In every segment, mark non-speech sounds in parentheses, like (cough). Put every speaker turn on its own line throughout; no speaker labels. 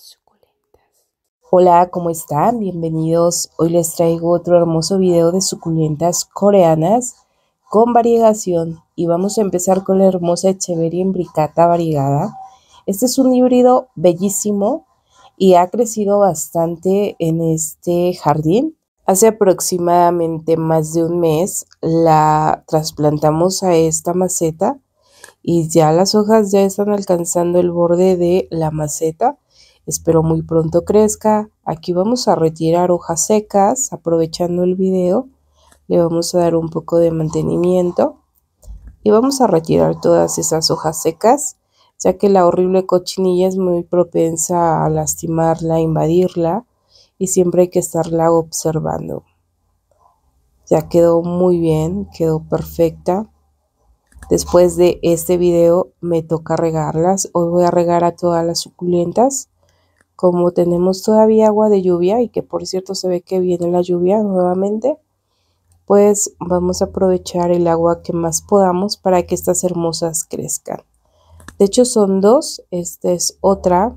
suculentas. Hola, ¿cómo están? Bienvenidos. Hoy les traigo otro hermoso video de suculentas coreanas con variegación y vamos a empezar con la hermosa Echeveria bricata variegada. Este es un híbrido bellísimo y ha crecido bastante en este jardín. Hace aproximadamente más de un mes la trasplantamos a esta maceta y ya las hojas ya están alcanzando el borde de la maceta Espero muy pronto crezca. Aquí vamos a retirar hojas secas aprovechando el video. Le vamos a dar un poco de mantenimiento. Y vamos a retirar todas esas hojas secas, ya que la horrible cochinilla es muy propensa a lastimarla, invadirla. Y siempre hay que estarla observando. Ya quedó muy bien, quedó perfecta. Después de este video me toca regarlas. Hoy voy a regar a todas las suculentas como tenemos todavía agua de lluvia y que por cierto se ve que viene la lluvia nuevamente, pues vamos a aprovechar el agua que más podamos para que estas hermosas crezcan. De hecho son dos, esta es otra,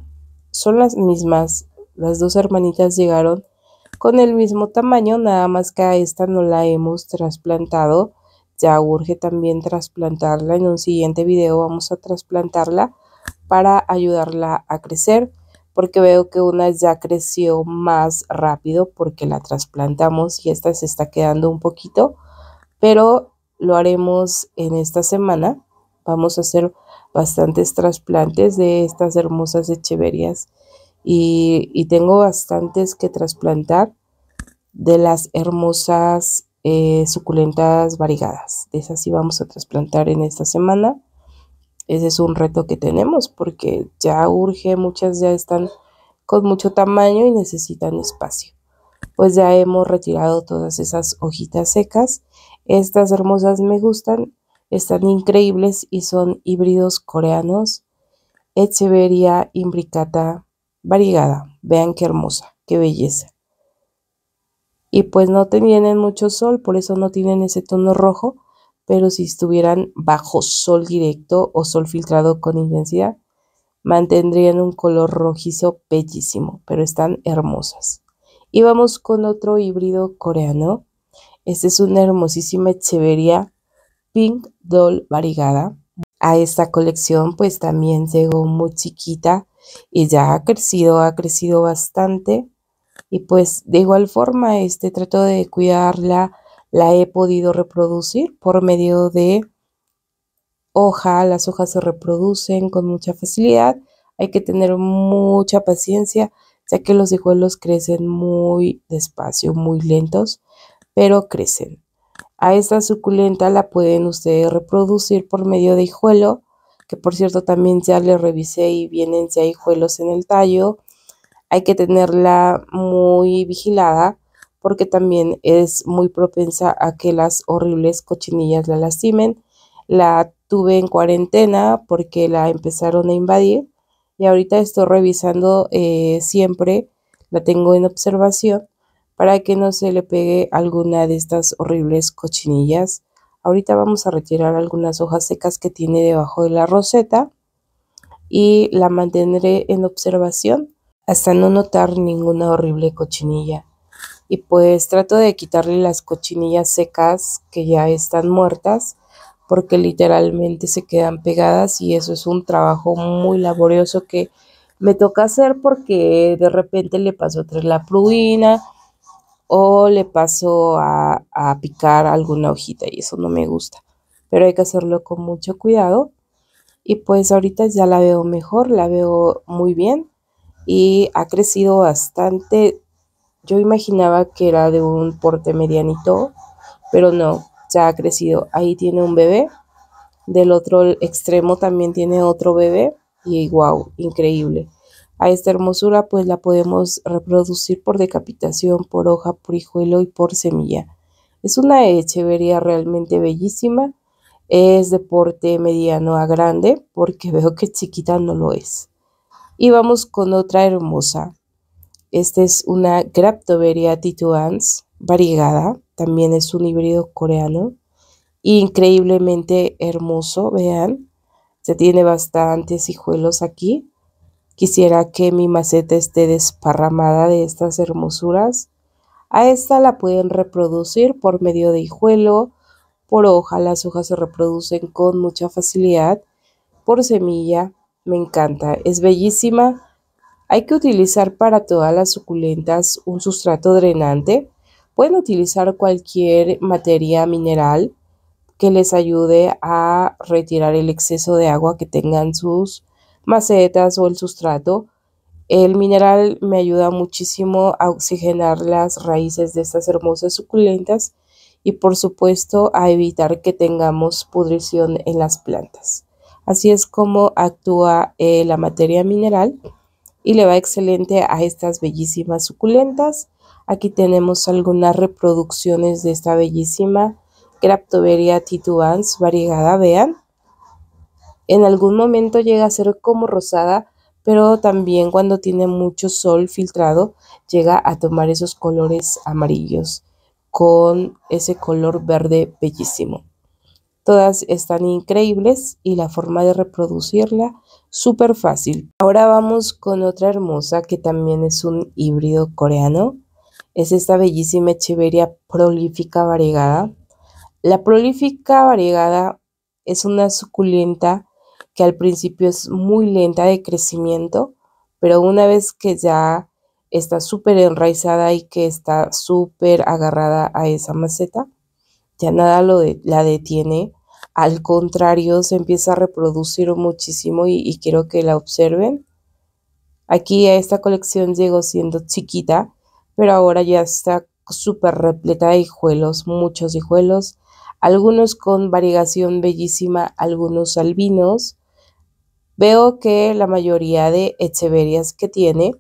son las mismas, las dos hermanitas llegaron con el mismo tamaño, nada más que a esta no la hemos trasplantado, ya urge también trasplantarla, en un siguiente video vamos a trasplantarla para ayudarla a crecer porque veo que una ya creció más rápido porque la trasplantamos y esta se está quedando un poquito, pero lo haremos en esta semana. Vamos a hacer bastantes trasplantes de estas hermosas echeverias y, tengo bastantes que trasplantar de las hermosas eh, suculentas variegadas. De esas sí vamos a trasplantar en esta semana. Ese es un reto que tenemos porque ya urge, muchas ya están con mucho tamaño y necesitan espacio. Pues ya hemos retirado todas esas hojitas secas. Estas hermosas me gustan, están increíbles y son híbridos coreanos. Echeveria imbricata variegada. Vean qué hermosa, qué belleza. Y pues no tienen mucho sol, por eso no tienen ese tono rojo pero si estuvieran bajo sol directo o sol filtrado con intensidad, mantendrían un color rojizo bellísimo, pero están hermosas. Y vamos con otro híbrido coreano. Esta es una hermosísima echeveria Pink Doll Variegada A esta colección pues también llegó muy chiquita y ya ha crecido, ha crecido bastante. Y pues de igual forma este trato de cuidarla, la he podido reproducir por medio de hoja. Las hojas se reproducen con mucha facilidad. Hay que tener mucha paciencia ya que los hijuelos crecen muy despacio, muy lentos, pero crecen. A esta suculenta la pueden ustedes reproducir por medio de hijuelo, que por cierto también ya le revisé y vienen si hay hijuelos en el tallo. Hay que tenerla muy vigilada porque también es muy propensa a que las horribles cochinillas la lastimen. La tuve en cuarentena porque la empezaron a invadir y ahorita estoy revisando eh, siempre, la tengo en observación para que no se le pegue alguna de estas horribles cochinillas. Ahorita vamos a retirar algunas hojas secas que tiene debajo de la roseta y la mantendré en observación hasta no notar ninguna horrible cochinilla y pues trato de quitarle las cochinillas secas que ya están muertas porque literalmente se quedan pegadas y eso es un trabajo muy laborioso que me toca hacer porque de repente le paso a traer la pruina o le paso a, a picar alguna hojita y eso no me gusta. Pero hay que hacerlo con mucho cuidado y pues ahorita ya la veo mejor, la veo muy bien y ha crecido bastante yo imaginaba que era de un porte medianito, pero no, ya ha crecido. Ahí tiene un bebé. Del otro extremo también tiene otro bebé. Y wow, increíble. A esta hermosura pues la podemos reproducir por decapitación, por hoja, por hijuelo y por semilla. Es una echevería realmente bellísima. Es de porte mediano a grande porque (laughs) veo que chiquita no lo es. Y vamos con otra hermosa. Esta es una Graptoberia tituans variegada, también es un híbrido coreano, increíblemente hermoso, vean, se tiene bastantes hijuelos aquí. Quisiera que mi maceta esté desparramada de estas hermosuras. A esta la pueden reproducir por medio de hijuelo, por hoja, las hojas se reproducen con mucha facilidad, por semilla, me encanta, es bellísima hay que utilizar para todas las suculentas un sustrato drenante. Pueden utilizar cualquier materia mineral que les ayude a retirar el exceso de agua que tengan sus macetas o el sustrato. El mineral me ayuda muchísimo a oxigenar las raíces de estas hermosas suculentas y por supuesto a evitar que tengamos pudrición en las plantas. Así es como actúa eh, la materia mineral y le va excelente a estas bellísimas suculentas. Aquí tenemos algunas reproducciones de esta bellísima Graptoveria titubans variegada, vean. En algún momento llega a ser como rosada, pero también cuando tiene mucho sol filtrado llega a tomar esos colores amarillos con ese color verde bellísimo. Todas están increíbles y la forma de reproducirla súper fácil. Ahora vamos con otra hermosa que también es un híbrido coreano. Es esta bellísima Echeveria prolífica variegada. La prolífica variegada es una suculenta que al principio es muy lenta de crecimiento, pero una vez que ya está súper enraizada y que está súper agarrada a esa maceta, ya nada lo la detiene, al contrario, se empieza a reproducir muchísimo y, quiero que la observen. Aquí a esta colección llegó siendo chiquita, pero ahora ya está súper repleta de hijuelos, muchos hijuelos, algunos con variegación bellísima, algunos albinos. Veo que la mayoría de echeverias que tiene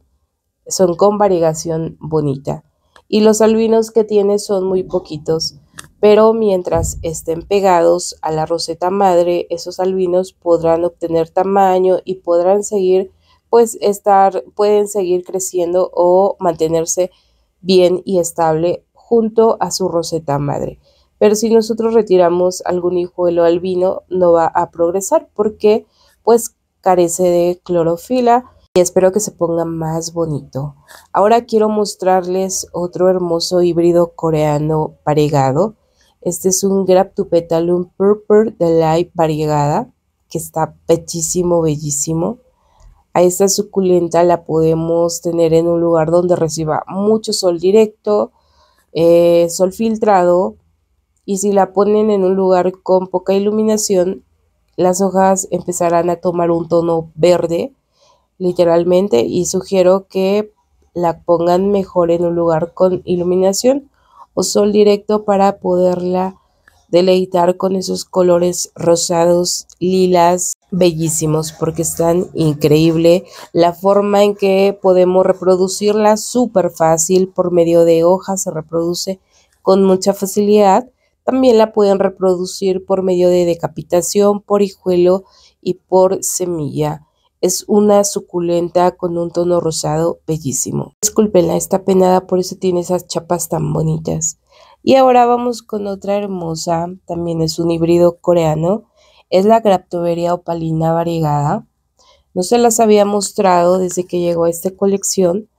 son con variegación bonita y los albinos que tiene son muy poquitos pero mientras estén pegados a la roseta madre, esos albinos podrán obtener tamaño y podrán seguir, pues estar, pueden seguir creciendo o mantenerse bien y estable junto a su roseta madre. Pero si nosotros retiramos algún hijo lo albino, no va a progresar porque pues carece de clorofila y espero que se ponga más bonito. Ahora quiero mostrarles otro hermoso híbrido coreano paregado este es un un purple de light variegada, que está bellísimo, bellísimo. A esta suculenta la podemos tener en un lugar donde reciba mucho sol directo, eh, sol filtrado, y si la ponen en un lugar con poca iluminación, las hojas empezarán a tomar un tono verde, literalmente, y sugiero que la pongan mejor en un lugar con iluminación o sol directo para poderla deleitar con esos colores rosados, lilas, bellísimos, porque están increíbles. La forma en que podemos reproducirla súper fácil por medio de hojas se reproduce con mucha facilidad. También la pueden reproducir por medio de decapitación, por hijuelo y por semilla. Es una suculenta con un tono rosado bellísimo. Disculpenla, está penada, por eso tiene esas chapas tan bonitas. Y ahora vamos con otra hermosa, también es un híbrido coreano. Es la Graptoveria opalina variegada. No se las había mostrado desde que llegó a esta colección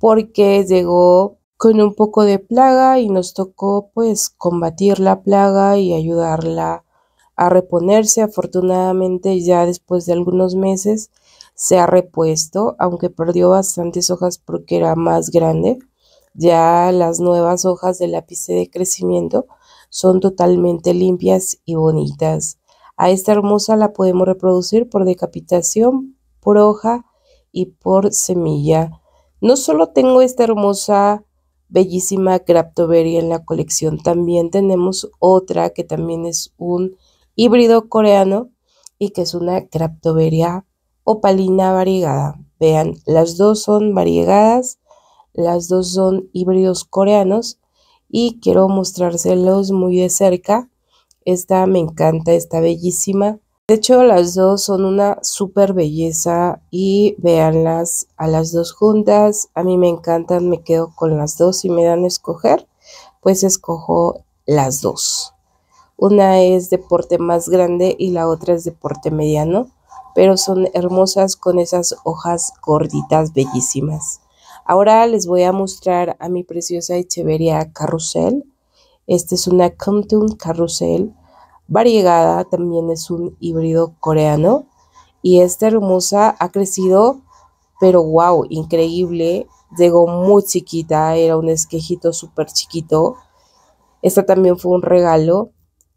porque llegó con un poco de plaga y nos tocó pues combatir la plaga y ayudarla a reponerse. Afortunadamente ya después de algunos meses se ha repuesto, aunque perdió bastantes hojas porque era más grande. Ya las nuevas hojas de ápice de crecimiento son totalmente limpias y bonitas. A esta hermosa la podemos reproducir por decapitación, por hoja y por semilla. No solo tengo esta hermosa, bellísima Craptoberia en la colección, también tenemos otra que también es un híbrido coreano y que es una Craptoberia opalina variegada. Vean, las dos son variegadas, las dos son híbridos coreanos y quiero mostrárselos muy de cerca. Esta me encanta, está bellísima. De hecho, las dos son una súper belleza y véanlas a las dos juntas. A mí me encantan, me quedo con las dos. Si me dan a escoger, pues escojo las dos. Una es deporte más grande y la otra es deporte mediano, pero son hermosas con esas hojas gorditas bellísimas. Ahora les voy a mostrar a mi preciosa Echeveria Carrusel. Esta es una Compton Carrusel variegada, también es un híbrido coreano. Y esta hermosa ha crecido, pero wow, increíble. Llegó muy chiquita, era un esquejito súper chiquito. Esta también fue un regalo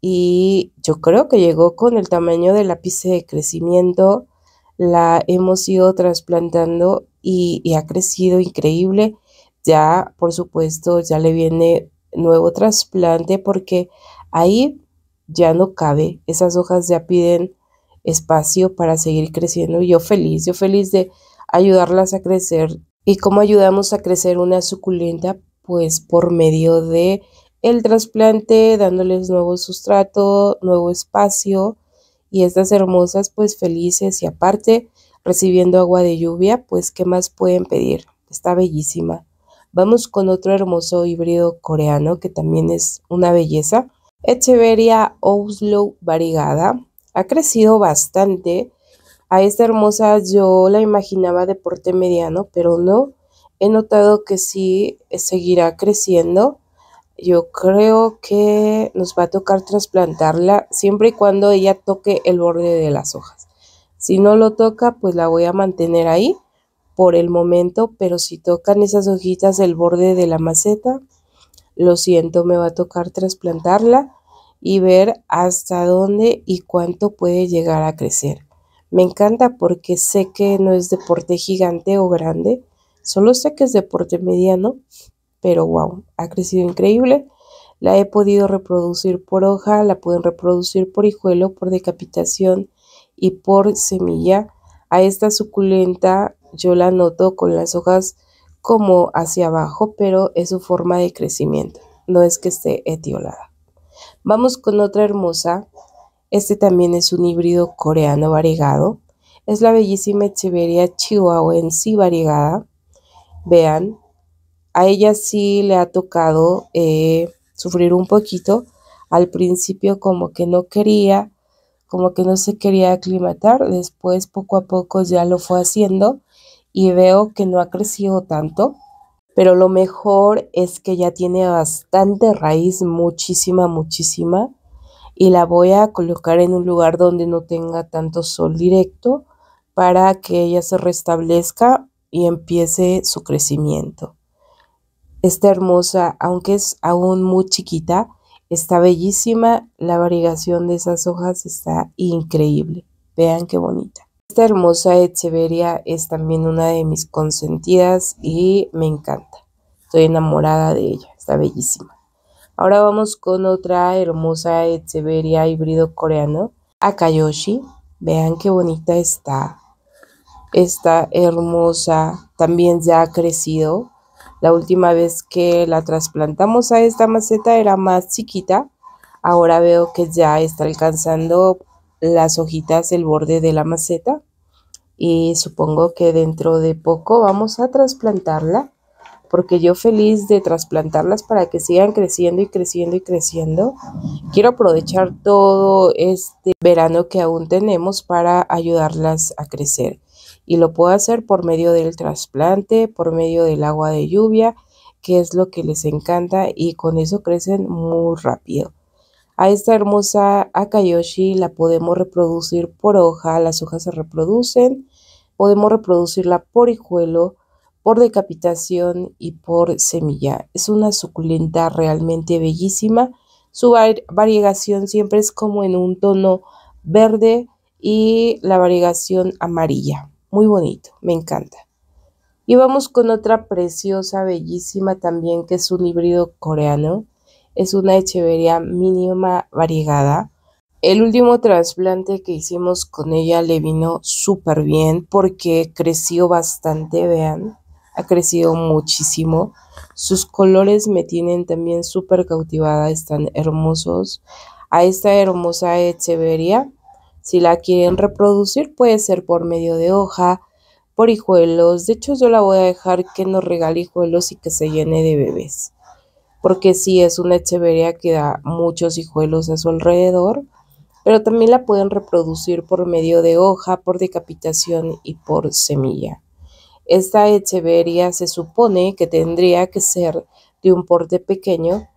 y yo creo que llegó con el tamaño del lápiz de crecimiento, la hemos ido trasplantando y, ha crecido increíble. Ya, por supuesto, ya le viene nuevo trasplante porque ahí ya no cabe, esas hojas ya piden espacio para seguir creciendo. Yo feliz, yo feliz de ayudarlas a crecer. ¿Y cómo ayudamos a crecer una suculenta? Pues por medio de el trasplante, dándoles nuevo sustrato, nuevo espacio y estas hermosas pues felices y aparte recibiendo agua de lluvia, pues ¿qué más pueden pedir? Está bellísima. Vamos con otro hermoso híbrido coreano que también es una belleza. Echeveria Oslo Variegada, Ha crecido bastante. A esta hermosa yo la imaginaba de porte mediano, pero no. He notado que sí eh, seguirá creciendo yo creo que nos va a tocar trasplantarla siempre y cuando ella toque el borde de las hojas. Si no lo toca, pues la voy a mantener ahí por el momento, pero si tocan esas hojitas el borde de la maceta, lo siento, me va a tocar trasplantarla y ver hasta dónde y cuánto puede llegar a crecer. Me encanta porque sé que no es deporte gigante o grande, solo sé que es deporte mediano pero wow, ha crecido increíble. La he podido reproducir por hoja, la pueden reproducir por hijuelo, por decapitación y por semilla. A esta suculenta yo la noto con las hojas como hacia abajo, pero es su forma de crecimiento, no es que esté etiolada. Vamos con otra hermosa. Este también es un híbrido coreano variegado. Es la bellísima Echeveria sí variegada. Vean, a ella sí le ha tocado eh, sufrir un poquito. Al principio como que no quería, como que no se quería aclimatar. Después poco a poco ya lo fue haciendo y veo que no ha crecido tanto. Pero lo mejor es que ya tiene bastante raíz, muchísima, muchísima. Y la voy a colocar en un lugar donde no tenga tanto sol directo para que ella se restablezca y empiece su crecimiento. Esta hermosa, aunque es aún muy chiquita, está bellísima, la variegación de esas hojas está increíble. Vean qué bonita. Esta hermosa Echeveria es también una de mis consentidas y me encanta. Estoy enamorada de ella, está bellísima. Ahora vamos con otra hermosa Echeveria híbrido coreano, Akayoshi. Vean qué bonita está. Está hermosa, también ya ha crecido, la última vez que la trasplantamos a esta maceta era más chiquita. Ahora veo que ya está alcanzando las hojitas el borde de la maceta. Y supongo que dentro de poco vamos a trasplantarla. Porque yo feliz de trasplantarlas para que sigan creciendo y creciendo y creciendo. Quiero aprovechar todo este verano que aún tenemos para ayudarlas a crecer y lo puedo hacer por medio del trasplante, por medio del agua de lluvia, que es lo que les encanta y con eso crecen muy rápido. A esta hermosa Akayoshi la podemos reproducir por hoja, las hojas se reproducen, podemos reproducirla por hijuelo, por decapitación y por semilla. Es una suculenta realmente bellísima. Su variegación siempre es como en un tono verde y la variegación amarilla. Muy bonito, me encanta. Y vamos con otra preciosa, bellísima también, que es un híbrido coreano. Es una echeveria mínima variegada. El último trasplante que hicimos con ella le vino súper bien porque creció bastante, vean. Ha crecido muchísimo. Sus colores me tienen también súper cautivada, están hermosos. A esta hermosa echeveria si la quieren reproducir puede ser por medio de hoja, por hijuelos. De hecho yo la voy a dejar que nos regale hijuelos y que se llene de bebés. Porque sí es una echeveria que da muchos hijuelos a su alrededor. Pero también la pueden reproducir por medio de hoja, por decapitación y por semilla. Esta echeveria se supone que tendría que ser de un porte pequeño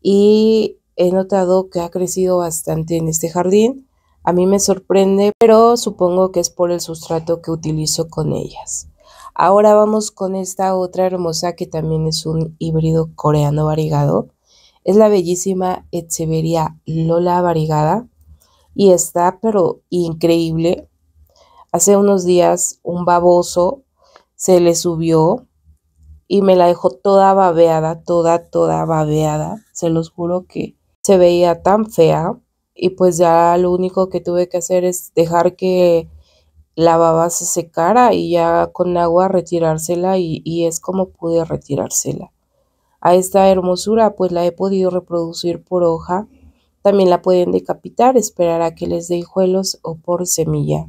y he notado que ha crecido bastante en este jardín a mí me sorprende, pero supongo que es por el sustrato que utilizo con ellas. Ahora vamos con esta otra hermosa que también es un híbrido coreano variegado. Es la bellísima Etseveria Lola variegada y está pero increíble. Hace unos días un baboso se le subió y me la dejó toda babeada, toda, toda babeada. Se los juro que se veía tan fea y pues ya lo único que tuve que hacer es dejar que la baba se secara y ya con agua retirársela y, es como pude retirársela. A esta hermosura pues la he podido reproducir por hoja. También la pueden decapitar, esperar a que les dé hijuelos o por semilla.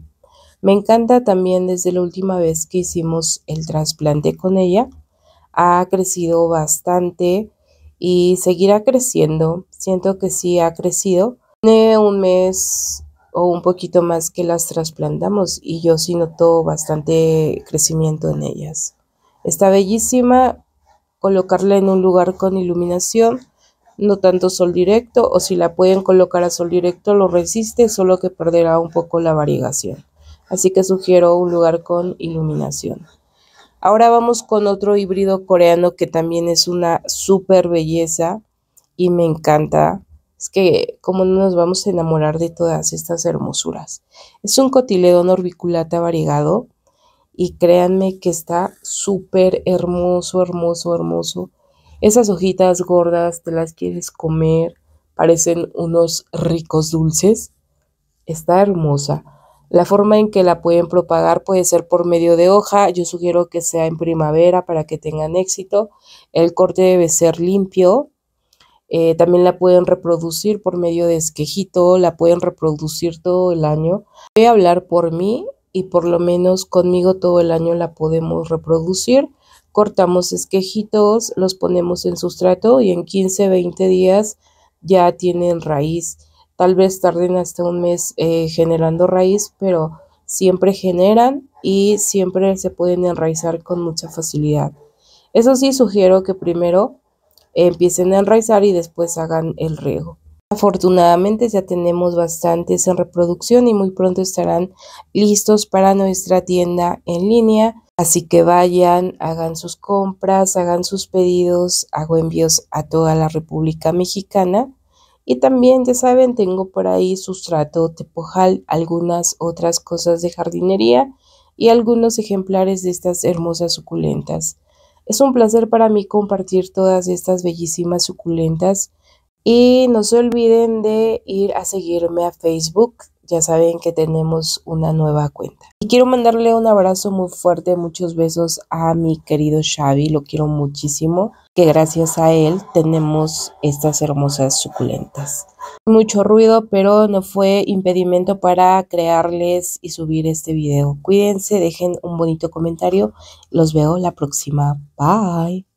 Me encanta también desde la última vez que hicimos el trasplante con ella. Ha crecido bastante y seguirá creciendo. Siento que sí ha crecido tiene un mes o un poquito más que las trasplantamos y yo sí noto bastante crecimiento en ellas. Está bellísima colocarla en un lugar con iluminación, no tanto sol directo o si la pueden colocar a sol directo lo resiste, solo que perderá un poco la variegación. Así que sugiero un lugar con iluminación. Ahora vamos con otro híbrido coreano que también es una súper belleza y me encanta es que, ¿cómo no nos vamos a enamorar de todas estas hermosuras? Es un cotiledón orbiculata variegado y créanme que está súper hermoso, hermoso, hermoso. Esas hojitas gordas te las quieres comer, parecen unos ricos dulces. Está hermosa. La forma en que la pueden propagar puede ser por medio de hoja, yo sugiero que sea en primavera para que tengan éxito. El corte debe ser limpio, eh, también la pueden reproducir por medio de esquejito, la pueden reproducir todo el año. Voy a hablar por mí y por lo menos conmigo todo el año la podemos reproducir. Cortamos esquejitos, los ponemos en sustrato y en 15, 20 días ya tienen raíz. Tal vez tarden hasta un mes eh, generando raíz, pero siempre generan y siempre se pueden enraizar con mucha facilidad. Eso sí, sugiero que primero empiecen a enraizar y después hagan el riego. Afortunadamente ya tenemos bastantes en reproducción y muy pronto estarán listos para nuestra tienda en línea. Así que vayan, hagan sus compras, hagan sus pedidos, hago envíos a toda la República Mexicana. Y también, ya saben, tengo por ahí sustrato, pojal, algunas otras cosas de jardinería y algunos ejemplares de estas hermosas suculentas. Es un placer para mí compartir todas estas bellísimas suculentas y no se olviden de ir a seguirme a Facebook ya saben que tenemos una nueva cuenta. Y quiero mandarle un abrazo muy fuerte, muchos besos a mi querido Xavi, lo quiero muchísimo, que gracias a él tenemos estas hermosas suculentas. Mucho ruido, pero no fue impedimento para crearles y subir este video. Cuídense, dejen un bonito comentario. Los veo la próxima. Bye.